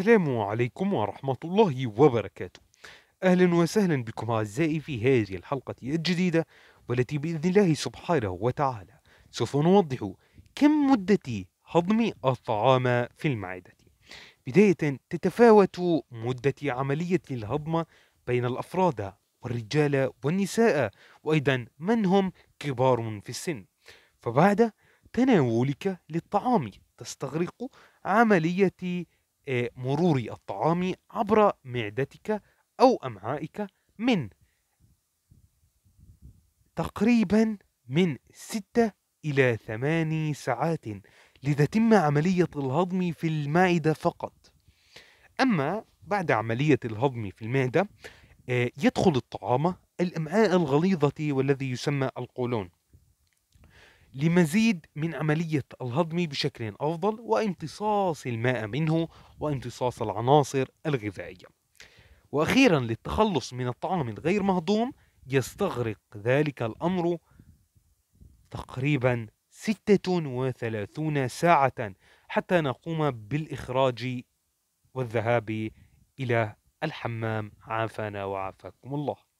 السلام عليكم ورحمة الله وبركاته أهلا وسهلا بكم أعزائي في هذه الحلقة الجديدة والتي بإذن الله سبحانه وتعالى سوف نوضح كم مدة هضم الطعام في المعدة بداية تتفاوت مدة عملية الهضم بين الأفراد والرجال والنساء وأيضا من هم كبار في السن فبعد تناولك للطعام تستغرق عملية آه، مرور الطعام عبر معدتك أو أمعائك من تقريبا من ستة إلى ثماني ساعات لتتم عملية الهضم في المعدة فقط أما بعد عملية الهضم في المعدة آه، يدخل الطعام الأمعاء الغليظة والذي يسمى القولون لمزيد من عملية الهضم بشكل أفضل وامتصاص الماء منه وامتصاص العناصر الغذائية وأخيرا للتخلص من الطعام الغير مهضوم يستغرق ذلك الأمر تقريبا 36 ساعة حتى نقوم بالإخراج والذهاب إلى الحمام عافانا وعافاكم الله